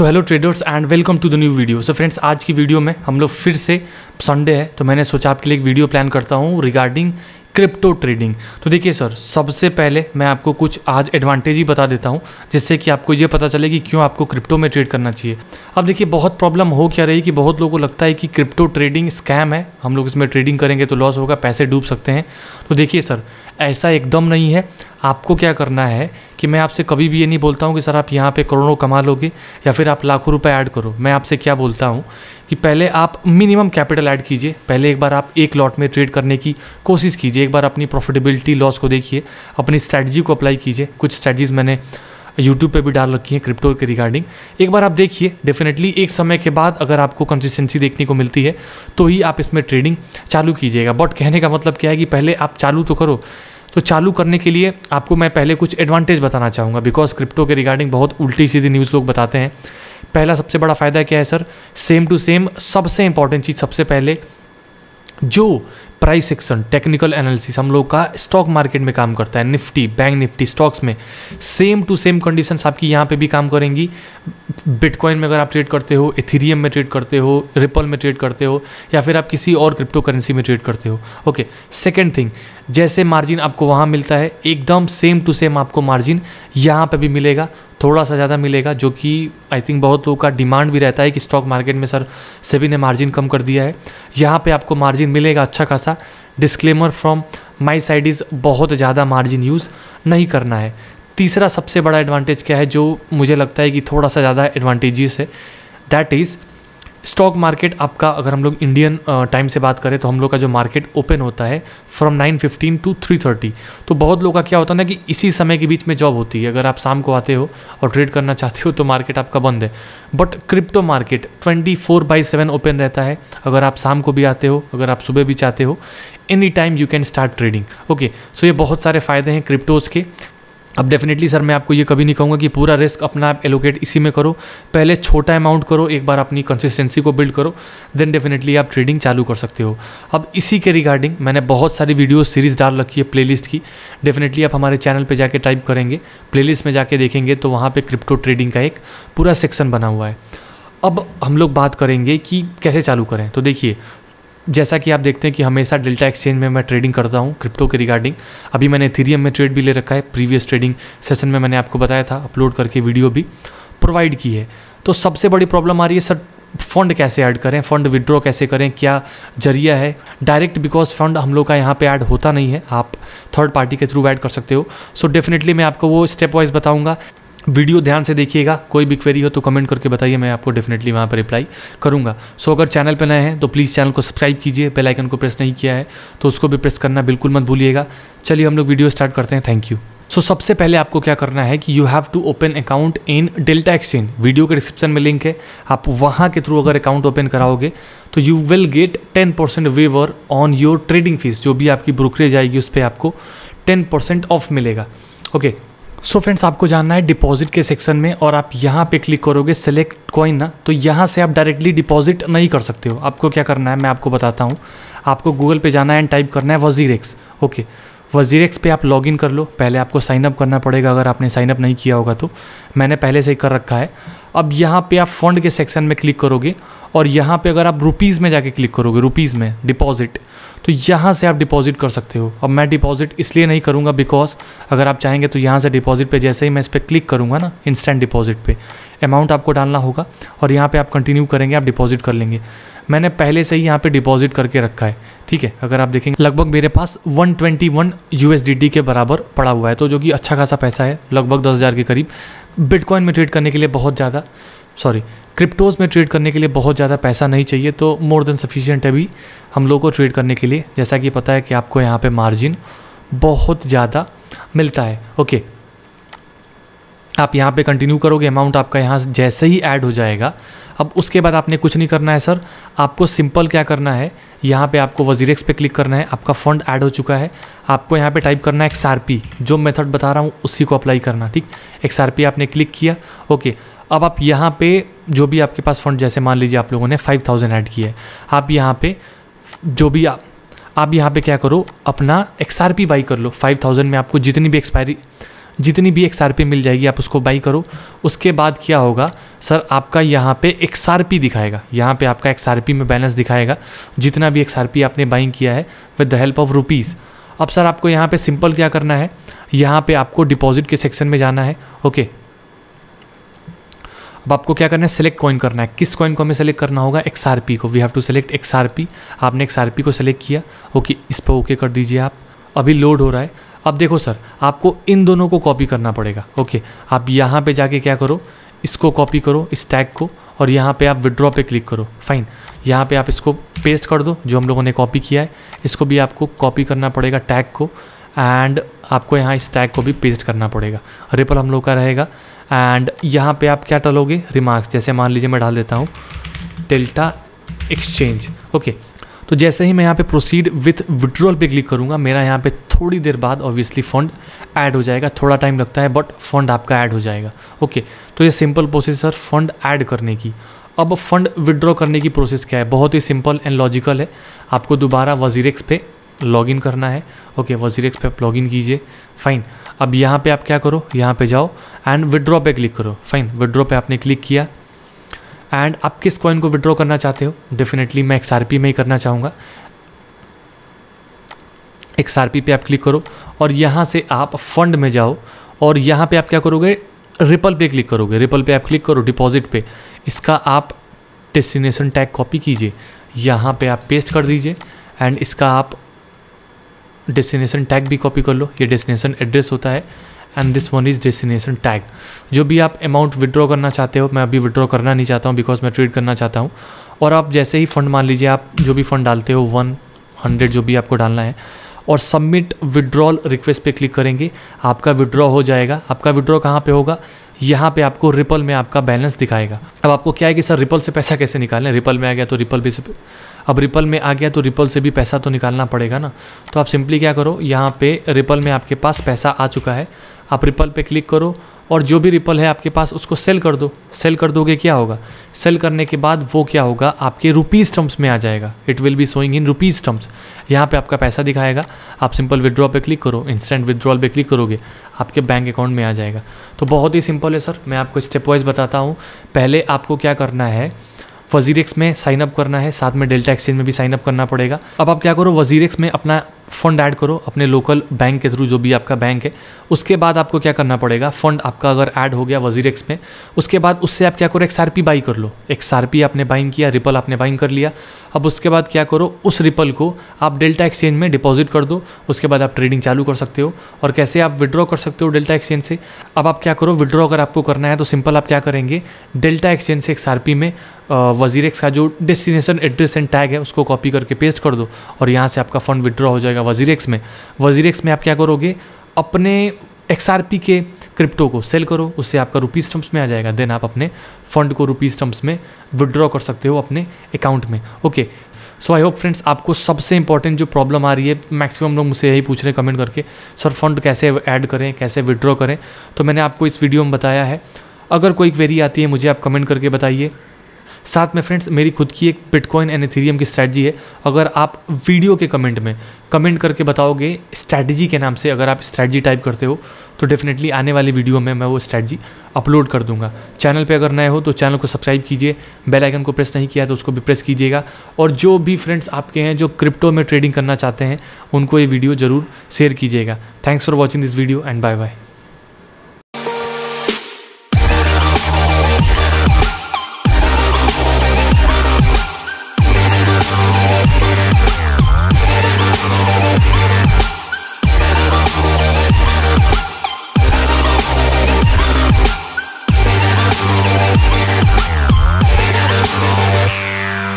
so hello traders and welcome to the new video so friends आज की video में हम लोग फिर से संडे है तो मैंने सोचा आपके लिए एक वीडियो प्लान करता हूँ रिगार्डिंग क्रिप्टो ट्रेडिंग तो देखिए सर सबसे पहले मैं आपको कुछ आज एडवांटेज ही बता देता हूँ जिससे कि आपको ये पता चले कि क्यों आपको क्रिप्टो में ट्रेड करना चाहिए अब देखिए बहुत प्रॉब्लम हो क्या रही कि बहुत लोगों को लगता है कि क्रिप्टो ट्रेडिंग स्कैम है हम लोग इसमें ट्रेडिंग करेंगे तो लॉस होगा पैसे डूब सकते हैं तो देखिए सर ऐसा एकदम नहीं है आपको क्या करना है कि मैं आपसे कभी भी ये नहीं बोलता हूँ कि सर आप यहाँ पे करोड़ों कमा लोगे या फिर आप लाखों रुपए ऐड करो मैं आपसे क्या बोलता हूँ कि पहले आप मिनिमम कैपिटल ऐड कीजिए पहले एक बार आप एक लॉट में ट्रेड करने की कोशिश कीजिए एक बार अपनी प्रॉफिटेबिलिटी लॉस को देखिए अपनी स्ट्रैटजी को अप्लाई कीजिए कुछ स्ट्रैटजीज़ मैंने यूट्यूब पे भी डाल रखी है क्रिप्टो के रिगार्डिंग एक बार आप देखिए डेफिनेटली एक समय के बाद अगर आपको कंसिस्टेंसी देखने को मिलती है तो ही आप इसमें ट्रेडिंग चालू कीजिएगा बट कहने का मतलब क्या है कि पहले आप चालू तो करो तो चालू करने के लिए आपको मैं पहले कुछ एडवांटेज बताना चाहूँगा बिकॉज क्रिप्टो के रिगार्डिंग बहुत उल्टी सीधी न्यूज़ लोग बताते हैं पहला सबसे बड़ा फ़ायदा क्या है सर सेम टू सेम सबसे इंपॉर्टेंट चीज़ सबसे पहले जो प्राइस सेक्शन टेक्निकल एनालिसिस हम लोग का स्टॉक मार्केट में काम करता है निफ्टी बैंक निफ्टी स्टॉक्स में सेम टू सेम कंडीशंस आपकी यहाँ पे भी काम करेंगी बिटकॉइन में अगर आप ट्रेड करते हो इथीरियम में ट्रेड करते हो रिपल में ट्रेड करते हो या फिर आप किसी और क्रिप्टो करेंसी में ट्रेड करते हो ओके सेकेंड थिंग जैसे मार्जिन आपको वहाँ मिलता है एकदम सेम टू सेम आपको मार्जिन यहाँ पर भी मिलेगा थोड़ा सा ज़्यादा मिलेगा जो कि आई थिंक बहुत लोगों का डिमांड भी रहता है कि स्टॉक मार्केट में सर सेबी ने मार्जिन कम कर दिया है यहाँ पे आपको मार्जिन मिलेगा अच्छा खासा disclaimer from my side is बहुत ज़्यादा मार्जिन यूज़ नहीं करना है तीसरा सबसे बड़ा एडवांटेज क्या है जो मुझे लगता है कि थोड़ा सा ज़्यादा एडवांटेजियस है दैट इज़ स्टॉक मार्केट आपका अगर हम लोग इंडियन टाइम से बात करें तो हम लोग का जो मार्केट ओपन होता है फ्रॉम 9:15 टू 3:30 तो बहुत लोग का क्या होता है ना कि इसी समय के बीच में जॉब होती है अगर आप शाम को आते हो और ट्रेड करना चाहते हो तो मार्केट आपका बंद है but crypto market 24 four by seven open रहता है अगर आप शाम को भी आते हो अगर आप सुबह भी चाहते हो any time you can start trading okay so ये बहुत सारे फ़ायदे हैं क्रिप्टोज़ के अब डेफिनेटली सर मैं आपको ये कभी नहीं कहूँगा कि पूरा रिस्क अपना आप एलोकेट इसी में करो पहले छोटा अमाउंट करो एक बार अपनी कंसिस्टेंसी को बिल्ड करो देन डेफिनेटली आप ट्रेडिंग चालू कर सकते हो अब इसी के रिगार्डिंग मैंने बहुत सारी वीडियो सीरीज़ डाल रखी है प्ले की डेफिनेटली आप हमारे चैनल पर जाके टाइप करेंगे प्ले में जाके देखेंगे तो वहाँ पर क्रिप्टो ट्रेडिंग का एक पूरा सेक्शन बना हुआ है अब हम लोग बात करेंगे कि कैसे चालू करें तो देखिए जैसा कि आप देखते हैं कि हमेशा डेल्टा एक्सचेंज में मैं ट्रेडिंग करता हूँ क्रिप्टो के रिगार्डिंग अभी मैंने थीरियम में ट्रेड भी ले रखा है प्रीवियस ट्रेडिंग सेशन में मैंने आपको बताया था अपलोड करके वीडियो भी प्रोवाइड की है तो सबसे बड़ी प्रॉब्लम आ रही है सर फंड कैसे ऐड करें फंड विड्रॉ कैसे करें क्या जरिया है डायरेक्ट बिकॉज फंड हम लोग का यहाँ पे ऐड होता नहीं है आप थर्ड पार्टी के थ्रू ऐड कर सकते हो सो so डेफिनेटली मैं आपको वो स्टेप वाइज बताऊंगा वीडियो ध्यान से देखिएगा कोई भी क्वेरी हो तो कमेंट करके बताइए मैं आपको डेफिनेटली वहाँ पर रिप्लाई करूँगा सो so, अगर चैनल पर नए हैं तो प्लीज़ चैनल को सब्सक्राइब कीजिए बेल आइकन को प्रेस नहीं किया है तो उसको भी प्रेस करना बिल्कुल मत भूलिएगा चलिए हम लोग वीडियो स्टार्ट करते हैं थैंक यू सो so, सबसे पहले आपको क्या करना है कि you have to open account in Delta Exchange video के डिस्क्रिप्शन में लिंक है आप वहाँ के थ्रू अगर अकाउंट ओपन कराओगे तो you will get 10% percent waiver on your trading fees जो भी आपकी ब्रोकरेज आएगी उस पर आपको 10% परसेंट ऑफ मिलेगा okay okay, so so friends आपको जानना है डिपॉजिट के सेक्शन में और आप यहाँ पे क्लिक करोगे सेलेक्ट कॉइन ना तो यहाँ से आप डायरेक्टली डिपॉजिट नहीं कर सकते हो आपको क्या करना है मैं आपको बताता हूँ आपको गूगल पे जाना है एंड टाइप करना है वजीर एक्स ओके वजीर एक्स पे आप लॉगिन कर लो पहले आपको साइनअप करना पड़ेगा अगर आपने साइनअप नहीं किया होगा तो मैंने पहले से ही कर रखा है अब यहाँ पे आप फंड के सेक्शन में क्लिक करोगे और यहाँ पे अगर आप रुपीज़ में जाके क्लिक करोगे रुपीज़ में डिपॉजिट तो यहाँ से आप डिपॉजिट कर सकते हो अब मैं डिपॉजिट इसलिए नहीं करूँगा बिकॉज अगर आप चाहेंगे तो यहाँ से डिपॉजिट पे जैसे ही मैं इस पर क्लिक करूँगा ना इंस्टेंट डिपॉजिट पे अमाउंट आपको डालना होगा और यहाँ पे आप कंटिन्यू करेंगे आप डिपॉजिट कर लेंगे मैंने पहले से ही यहाँ पे डिपॉजिट करके रखा है ठीक है अगर आप देखेंगे लगभग मेरे पास 121 यूएसडीटी के बराबर पड़ा हुआ है तो जो कि अच्छा खासा पैसा है लगभग दस हज़ार के करीब बिटकॉइन में ट्रेड करने के लिए बहुत ज़्यादा सॉरी क्रिप्टोज़ में ट्रेड करने के लिए बहुत ज़्यादा पैसा नहीं चाहिए तो मोर देन सफिशियंट है भी हम लोगों को ट्रेड करने के लिए जैसा कि पता है कि आपको यहाँ पे मार्जिन बहुत ज़्यादा मिलता है ओके okay, आप यहाँ पे कंटिन्यू करोगे अमाउंट आपका यहाँ जैसे ही ऐड हो जाएगा अब उसके बाद आपने कुछ नहीं करना है सर आपको सिंपल क्या करना है यहाँ पे आपको वजीरेक्स पे क्लिक करना है आपका फंड ऐड हो चुका है आपको यहाँ पे टाइप करना है एक्स जो मेथड बता रहा हूँ उसी को अप्लाई करना ठीक एक्स आपने क्लिक किया ओके अब आप यहाँ पे जो भी आपके पास फंड जैसे मान लीजिए आप लोगों ने फाइव थाउजेंड ऐड किया है आप यहाँ पर जो भी आप आप यहाँ पे क्या करो अपना एक्स बाई कर लो फाइव थाउजेंड में आपको जितनी भी एक्सपायरी जितनी भी एक्स मिल जाएगी आप उसको बाई करो उसके बाद क्या होगा सर आपका यहाँ पे एक्स दिखाएगा यहाँ पे आपका एक्स में बैलेंस दिखाएगा जितना भी एक्स आपने बाइंग किया है with the help of rupees अब सर आपको यहाँ पे सिंपल क्या करना है यहाँ पे आपको डिपॉजिट के सेक्शन में जाना है ओके अब आपको क्या करना है सेलेक्ट कॉइन करना है किस कॉइन को हमें सेलेक्ट करना होगा एक्स को we have to select X आपने एक्स को सेलेक्ट किया ओके इस पर ओके कर दीजिए आप अभी लोड हो रहा है अब देखो सर आपको इन दोनों को कॉपी करना पड़ेगा ओके आप यहाँ पे जाके क्या करो इसको कॉपी करो इस टैग को और यहाँ पे आप विड्रॉ पे क्लिक करो फाइन यहाँ पे आप इसको पेस्ट कर दो जो हम लोगों ने कॉपी किया है इसको भी आपको कॉपी करना पड़ेगा टैग को एंड आपको यहाँ इस टैग को भी पेस्ट करना पड़ेगा रिपल हम लोग का रहेगा एंड यहाँ पे आप क्या डालोगे रिमार्क्स जैसे मान लीजिए मैं डाल देता हूँ डेल्टा एक्सचेंज ओके तो जैसे ही मैं यहाँ पे प्रोसीड विथ विड्रॉल पे क्लिक करूँगा मेरा यहाँ पे थोड़ी देर बाद ऑब्वियसली फंड ऐड हो जाएगा थोड़ा टाइम लगता है बट फंड आपका ऐड हो जाएगा ओके तो ये simple process sir fund add करने की अब फंड विड्रॉ करने की प्रोसेस क्या है बहुत ही सिंपल एंड लॉजिकल है आपको दोबारा वजीरेक्स पे लॉगिन करना है ओके वजीरेक्स पे आप लॉगिन कीजिए फाइन अब यहाँ पे आप क्या करो यहाँ पे जाओ एंड विड्रॉ पे क्लिक करो फाइन विड्रॉ पे आपने क्लिक किया एंड आप किस कॉइन को विड्रॉ करना चाहते हो डेफिनेटली मैं एक्स में ही करना चाहूँगा एक्स आर पे आप क्लिक करो और यहाँ से आप फंड में जाओ और यहाँ पे आप क्या करोगे रिपल पे क्लिक करोगे रिपल पे आप क्लिक करो डिपॉजिट पे इसका आप डेस्टिनेशन टैग कॉपी कीजिए यहाँ पे आप पेस्ट कर दीजिए एंड इसका आप डेस्टिनेशन टैग भी कॉपी कर लो ये डेस्टिनेशन एड्रेस होता है and this one is destination tag जो भी आप अमाउंट विड्रॉ करना चाहते हो मैं अभी विड्रॉ करना नहीं चाहता हूँ बिकॉज मैं ट्रेड करना चाहता हूँ और आप जैसे ही फंड मान लीजिए आप जो भी फंड डालते हो वन हंड्रेड जो भी आपको डालना है और सबमिट विड्रॉल रिक्वेस्ट पे क्लिक करेंगे आपका विड्रॉ हो जाएगा आपका विड्रॉ कहाँ पे होगा यहाँ पे आपको रिपल में आपका बैलेंस दिखाएगा अब आपको क्या है कि सर रिपल से पैसा कैसे निकालें रिपल में आ गया तो रिपल भी से अब रिपल में आ गया तो रिपल से भी पैसा तो निकालना पड़ेगा ना तो आप सिंपली क्या करो यहाँ पे रिपल में आपके पास पैसा आ चुका है आप रिपल पे क्लिक करो और जो भी रिपल है आपके पास उसको सेल कर दो सेल कर दोगे क्या होगा सेल करने के बाद वो क्या होगा आपके रुपीज़ टर्म्स में आ जाएगा it will be showing in rupees terms यहाँ पे आपका पैसा दिखाएगा आप सिंपल विदड्रॉ पे क्लिक करो इंस्टेंट विदड्रॉल पे क्लिक करोगे आपके बैंक अकाउंट में आ जाएगा तो बहुत ही सिंपल है सर मैं आपको स्टेप वाइज बताता हूँ पहले आपको क्या करना है वजीरेक्स में साइनअप करना है साथ में डेल्टा एक्सचेंज में भी साइन अप करना पड़ेगा अब आप क्या करो वजीरेक्स में अपना फंड ऐड करो अपने लोकल बैंक के थ्रू जो भी आपका बैंक है उसके बाद आपको क्या करना पड़ेगा फंड आपका अगर ऐड हो गया वजीरेक्स में उसके बाद उससे आप क्या करो एक्स बाई कर लो एक्स आपने बाइंग किया रिपल आपने बाइंग कर लिया अब उसके बाद क्या करो उस रिपल को आप डेल्टा एक्सचेंज में डिपॉजिट कर दो उसके बाद आप ट्रेडिंग चालू कर सकते हो और कैसे आप विड्रॉ कर सकते हो डेल्टा एक्सचेंज से अब आप क्या करो विड्रॉ अगर आपको करना है तो सिंपल आप क्या करेंगे डेल्टा एक्सचेंज से एक्स में वजीरेक्स का जो डेस्टिनेशन एड्रेस एंड टैग है उसको कॉपी करके पेस्ट कर दो और यहाँ से आपका फंड विड्रॉ हो जाएगा जाएगा वजीरेक्स में वजीरेक्स में आप क्या करोगे अपने एक्स के क्रिप्टो को सेल करो उससे आपका रुपीज़ टर्म्स में आ जाएगा देन आप अपने फंड को रुपीज़ टर्म्स में विड्रॉ कर सकते हो अपने अकाउंट में okay so I hope friends आपको सबसे इंपॉर्टेंट जो प्रॉब्लम आ रही है मैक्सिमम लोग मुझसे यही पूछ रहे हैं कमेंट करके सर फंड कैसे ऐड करें कैसे विड्रॉ करें तो मैंने आपको इस वीडियो में बताया है अगर कोई क्वेरी आती है मुझे आप कमेंट करके बताइए साथ में फ्रेंड्स मेरी खुद की एक बिटकॉइन एंड एथेरियम की स्ट्रैटी है अगर आप वीडियो के कमेंट में कमेंट करके बताओगे स्ट्रैटी के नाम से अगर आप स्ट्रैटी टाइप करते हो तो डेफिनेटली आने वाली वीडियो में मैं वो स्ट्रैटी अपलोड कर दूंगा चैनल पे अगर नए हो तो चैनल को सब्सक्राइब कीजिए बेल आइकन को प्रेस नहीं किया तो उसको भी प्रेस कीजिएगा और जो भी फ्रेंड्स आपके हैं जो क्रिप्टो में ट्रेडिंग करना चाहते हैं उनको ये वीडियो ज़रूर शेयर कीजिएगा thanks for watching this video and bye bye